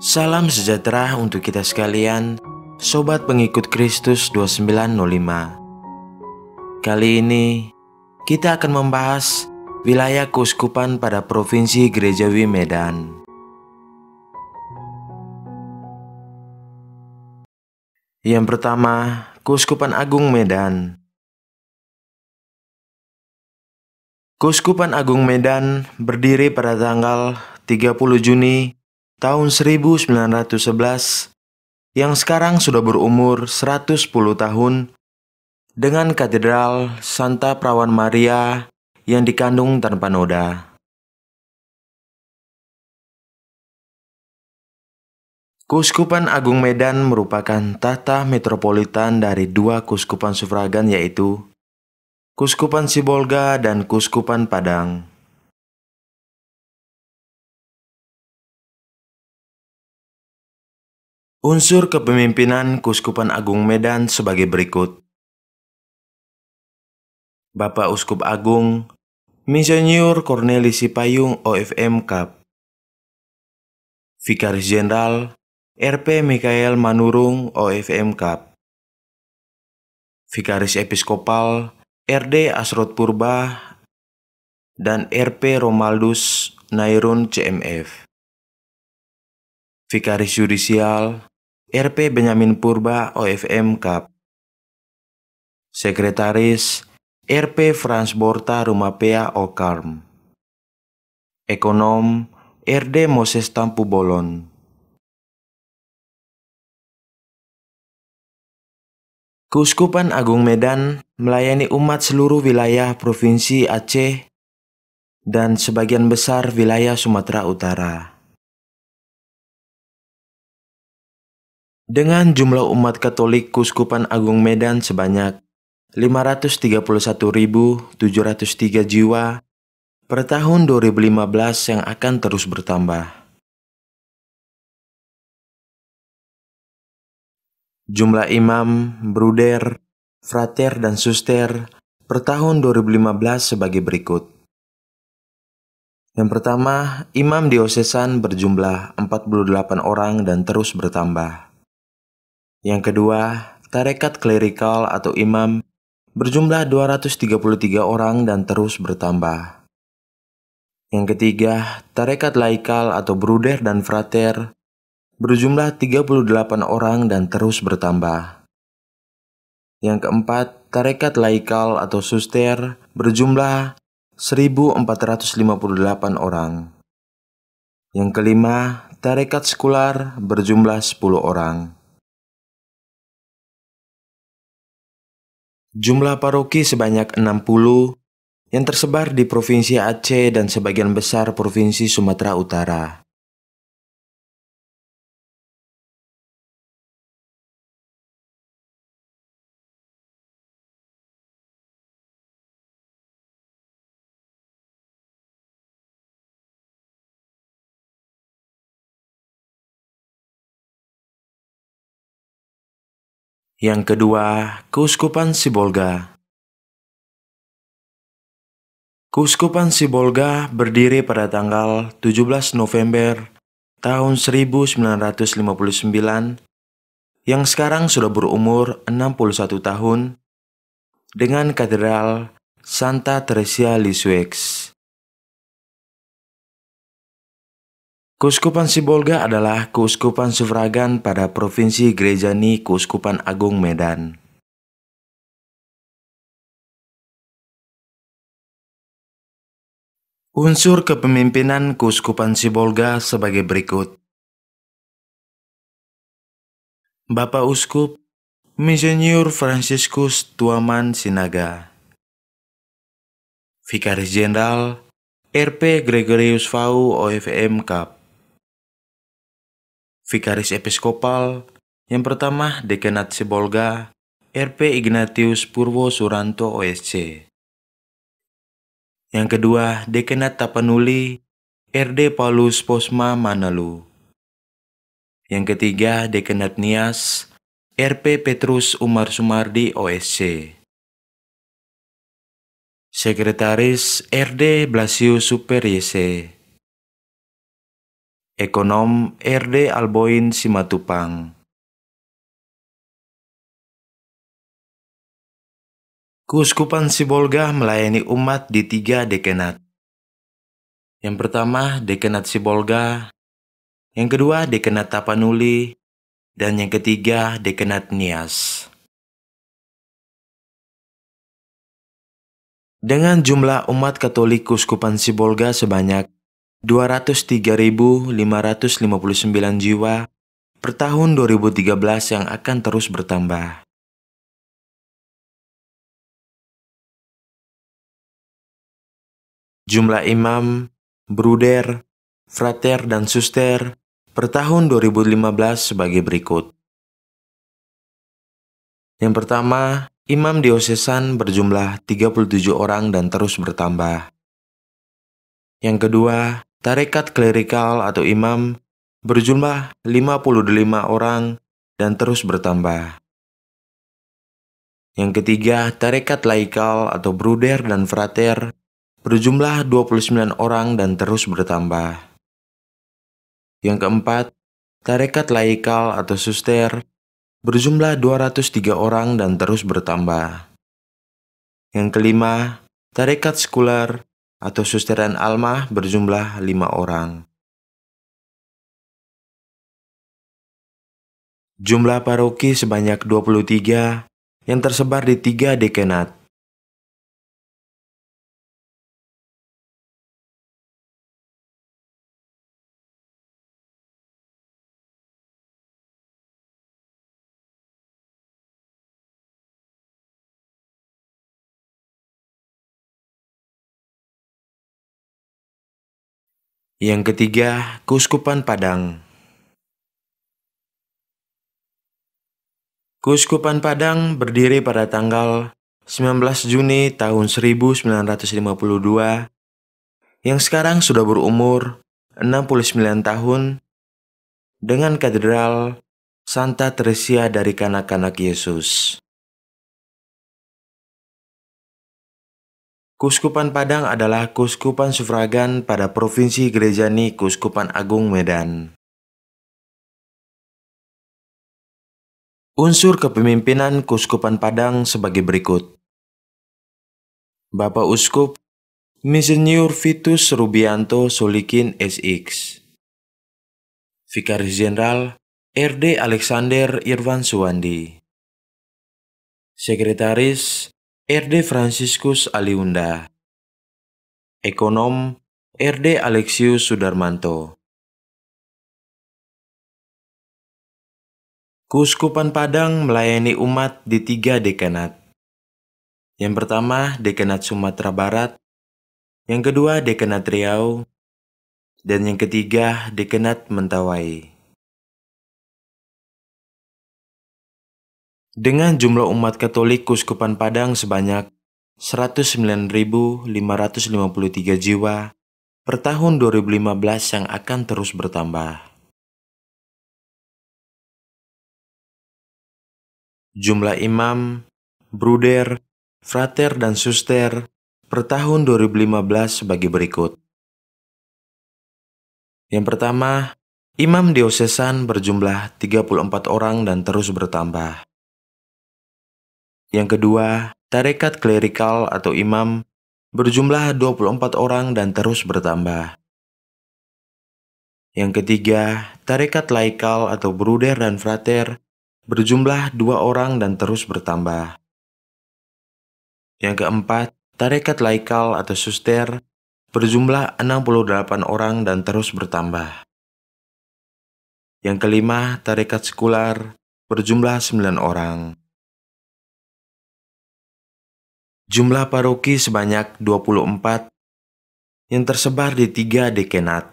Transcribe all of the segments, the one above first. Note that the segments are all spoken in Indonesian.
Salam sejahtera untuk kita sekalian, Sobat Pengikut Kristus 2905. Kali ini, kita akan membahas wilayah keuskupan pada Provinsi Gerejawi Medan. Yang pertama, Keuskupan Agung Medan. Keuskupan Agung Medan berdiri pada tanggal 30 Juni tahun 1911 yang sekarang sudah berumur 110 tahun dengan katedral Santa Perawan Maria yang dikandung tanpa noda. Kuskupan Agung Medan merupakan tata metropolitan dari dua kuskupan sufragan yaitu Kuskupan Sibolga dan Kuskupan Padang. Unsur kepemimpinan Kuskupan Agung Medan sebagai berikut. Bapak Uskup Agung, Misionir Corneli Sipayung OFM Kap. Vikaris Jenderal RP Mikael Manurung OFM Kap. Vikaris Episkopal RD Asrod Purba dan RP Romaldus Nairun CMF. Vikaris Yudisial RP Benyamin Purba OFM Cup. Sekretaris RP Frans Borta Rumapea Okarm. Ekonom RD Moses Tampu Bolon. Keuskupan Agung Medan melayani umat seluruh wilayah Provinsi Aceh dan sebagian besar wilayah Sumatera Utara. Dengan jumlah umat Katolik Kuskupan Agung Medan sebanyak 531.703 jiwa per tahun 2015 yang akan terus bertambah. Jumlah imam, bruder, frater, dan suster per tahun 2015 sebagai berikut. Yang pertama, imam diosesan berjumlah 48 orang dan terus bertambah. Yang kedua, tarekat klerikal atau imam berjumlah 233 orang dan terus bertambah. Yang ketiga, tarekat laikal atau bruder dan frater berjumlah 38 orang dan terus bertambah. Yang keempat, tarekat laikal atau suster berjumlah 1458 orang. Yang kelima, tarekat sekular berjumlah 10 orang. Jumlah paroki sebanyak 60 yang tersebar di Provinsi Aceh dan sebagian besar Provinsi Sumatera Utara. Yang kedua, Keuskupan Sibolga. Keuskupan Sibolga berdiri pada tanggal 17 November tahun 1959 yang sekarang sudah berumur 61 tahun dengan Katedral Santa Teresa Lisieux. Kuskupan Sibolga adalah kuskupan sufragan pada Provinsi Gerejani Kuskupan Agung Medan. Unsur kepemimpinan Kuskupan Sibolga sebagai berikut. Bapak Uskup Misionior Franciscus Tuaman Sinaga Vikaris Jenderal RP Gregorius Fau OFM Cup Vikaris Episkopal, yang pertama Dekanat Sebolga, RP Ignatius Purwo Suranto OSC. Yang kedua Dekanat Tapanuli, RD Paulus Posma Manalu. Yang ketiga Dekanat Nias, RP Petrus Umar Sumardi OSC. Sekretaris RD Blasius Super Yese. Ekonom RD Alboin Simatupang. Kuskupan Sibolga melayani umat di tiga dekenat. Yang pertama, dekenat Sibolga. Yang kedua, dekenat Tapanuli. Dan yang ketiga, dekenat Nias. Dengan jumlah umat Katolik Kuskupan Sibolga sebanyak 203.559 jiwa per tahun 2013 yang akan terus bertambah. Jumlah imam, bruder, frater, dan suster per tahun 2015 sebagai berikut. Yang pertama, imam diosesan berjumlah 37 orang dan terus bertambah. Yang kedua, Tarekat klerikal atau imam berjumlah 55 orang dan terus bertambah. Yang ketiga, tarekat laikal atau bruder dan frater berjumlah 29 orang dan terus bertambah. Yang keempat, tarekat laikal atau suster berjumlah 203 orang dan terus bertambah. Yang kelima, tarekat sekular atau susteran Alma almah berjumlah lima orang. Jumlah paroki sebanyak 23 yang tersebar di tiga dekenat. Yang ketiga, Kuskupan Padang. Kuskupan Padang berdiri pada tanggal 19 Juni tahun 1952 yang sekarang sudah berumur 69 tahun dengan katedral Santa Teresa dari kanak-kanak Yesus. Kuskupan Padang adalah kuskupan sufragan pada Provinsi Gerejani Kuskupan Agung Medan. Unsur kepemimpinan Kuskupan Padang sebagai berikut. Bapak Uskup Misenyur Vitus Rubianto Solikin SX Vikaris Jenderal RD Alexander Irwan Suwandi Sekretaris RD Franciscus Aliunda, Ekonom RD Alexius Sudarmanto. Kuskupan Padang melayani umat di tiga dekanat. Yang pertama, dekanat Sumatera Barat, yang kedua, dekanat Riau, dan yang ketiga, dekanat Mentawai. dengan jumlah umat Katolik Kuskupan Padang sebanyak 109.553 jiwa per tahun 2015 yang akan terus bertambah. Jumlah imam, bruder, frater, dan suster per tahun 2015 sebagai berikut. Yang pertama, imam diosesan berjumlah 34 orang dan terus bertambah. Yang kedua, tarekat klerikal atau imam berjumlah 24 orang dan terus bertambah. Yang ketiga, tarekat laikal atau bruder dan frater berjumlah dua orang dan terus bertambah. Yang keempat, tarekat laikal atau suster berjumlah 68 orang dan terus bertambah. Yang kelima, tarekat sekular berjumlah 9 orang. Jumlah paroki sebanyak 24 yang tersebar di tiga dekenat.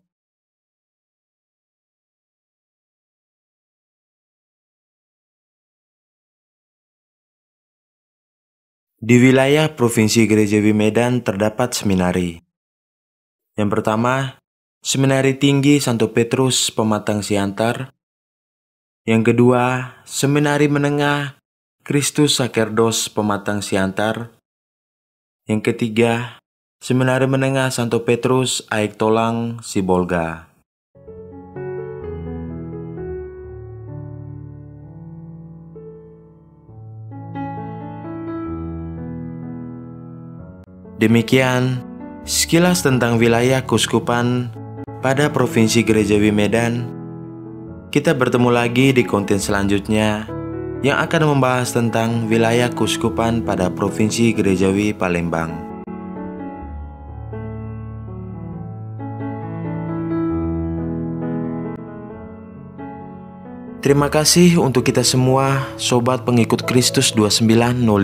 Di wilayah Provinsi Gerejawi Medan terdapat seminari. Yang pertama, Seminari Tinggi Santo Petrus Pematang Siantar. Yang kedua, Seminari Menengah Kristus Sakerdos Pematang Siantar. Yang ketiga, Seminari Menengah Santo Petrus Aik Tolang Sibolga. Demikian sekilas tentang wilayah Kuskupan pada Provinsi gereja Medan. Kita bertemu lagi di konten selanjutnya yang akan membahas tentang wilayah kuskupan pada Provinsi Gerejawi Palembang. Terima kasih untuk kita semua, sobat pengikut Kristus 2905.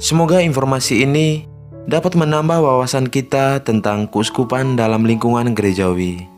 Semoga informasi ini dapat menambah wawasan kita tentang kuskupan dalam lingkungan gerejawi.